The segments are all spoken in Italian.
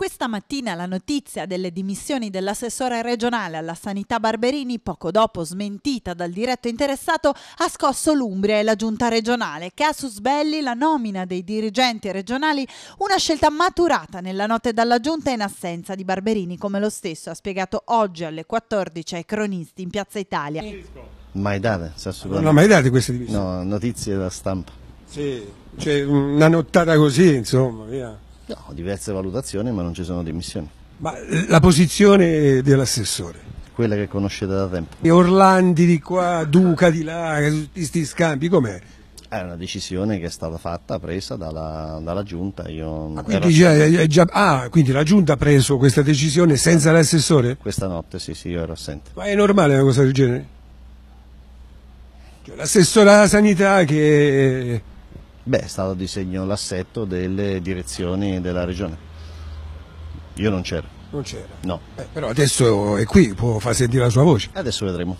Questa mattina la notizia delle dimissioni dell'assessore regionale alla sanità Barberini, poco dopo smentita dal diretto interessato, ha scosso l'Umbria e la giunta regionale, che ha su sbelli la nomina dei dirigenti regionali, una scelta maturata nella notte dalla giunta in assenza di Barberini, come lo stesso ha spiegato oggi alle 14 ai cronisti in Piazza Italia. Mai date, assolutamente. Non mai date queste dimissioni? No, notizie da stampa. Sì, cioè una nottata così, insomma, via. No, diverse valutazioni ma non ci sono dimissioni. Ma la posizione dell'assessore? Quella che conoscete da tempo. E Orlandi di qua, Duca di là, tutti questi scambi, com'è? È una decisione che è stata fatta, presa dalla, dalla giunta. Ah quindi, già, eh, già, ah, quindi, la giunta ha preso questa decisione senza l'assessore? Questa notte, sì, sì, io ero assente. Ma è normale una cosa del genere? Cioè, l'assessore alla sanità che Beh, è stato disegno l'assetto delle direzioni della regione. Io non c'ero. Non c'era? No. Eh, però adesso è qui, può far sentire la sua voce. Adesso vedremo.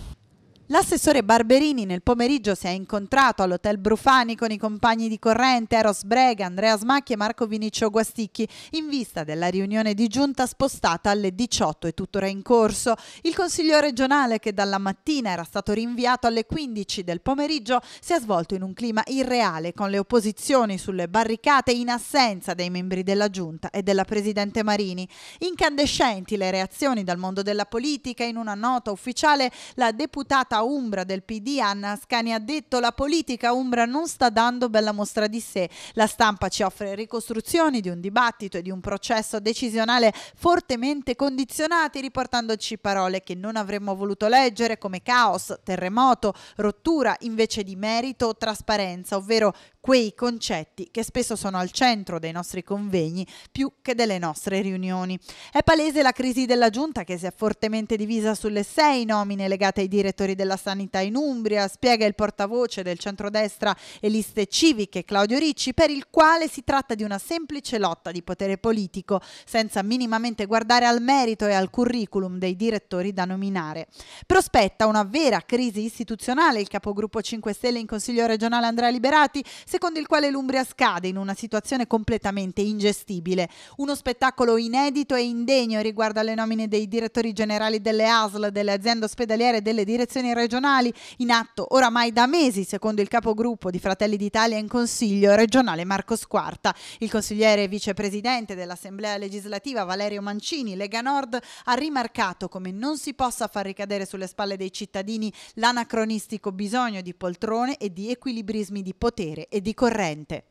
L'assessore Barberini nel pomeriggio si è incontrato all'Hotel Brufani con i compagni di corrente Eros Brega, Andrea Smacchi e Marco Vinicio Guasticchi in vista della riunione di giunta spostata alle 18 e tuttora in corso. Il consiglio regionale che dalla mattina era stato rinviato alle 15 del pomeriggio si è svolto in un clima irreale con le opposizioni sulle barricate in assenza dei membri della giunta e della Presidente Marini. Incandescenti le reazioni dal mondo della politica in una nota ufficiale la deputata umbra del PD Anna Ascani ha detto la politica umbra non sta dando bella mostra di sé. La stampa ci offre ricostruzioni di un dibattito e di un processo decisionale fortemente condizionati riportandoci parole che non avremmo voluto leggere come caos, terremoto, rottura invece di merito o trasparenza, ovvero quei concetti che spesso sono al centro dei nostri convegni più che delle nostre riunioni. È palese la crisi della giunta che si è fortemente divisa sulle sei nomine legate ai direttori della della sanità in Umbria, spiega il portavoce del centrodestra e liste civiche Claudio Ricci, per il quale si tratta di una semplice lotta di potere politico, senza minimamente guardare al merito e al curriculum dei direttori da nominare. Prospetta una vera crisi istituzionale il capogruppo 5 Stelle in Consiglio regionale Andrea Liberati, secondo il quale l'Umbria scade in una situazione completamente ingestibile. Uno spettacolo inedito e indegno riguardo alle nomine dei direttori generali delle ASL, delle aziende ospedaliere e delle direzioni regionali in atto oramai da mesi, secondo il capogruppo di Fratelli d'Italia in Consiglio regionale Marco Squarta. Il consigliere vicepresidente dell'Assemblea legislativa Valerio Mancini, Lega Nord, ha rimarcato come non si possa far ricadere sulle spalle dei cittadini l'anacronistico bisogno di poltrone e di equilibrismi di potere e di corrente.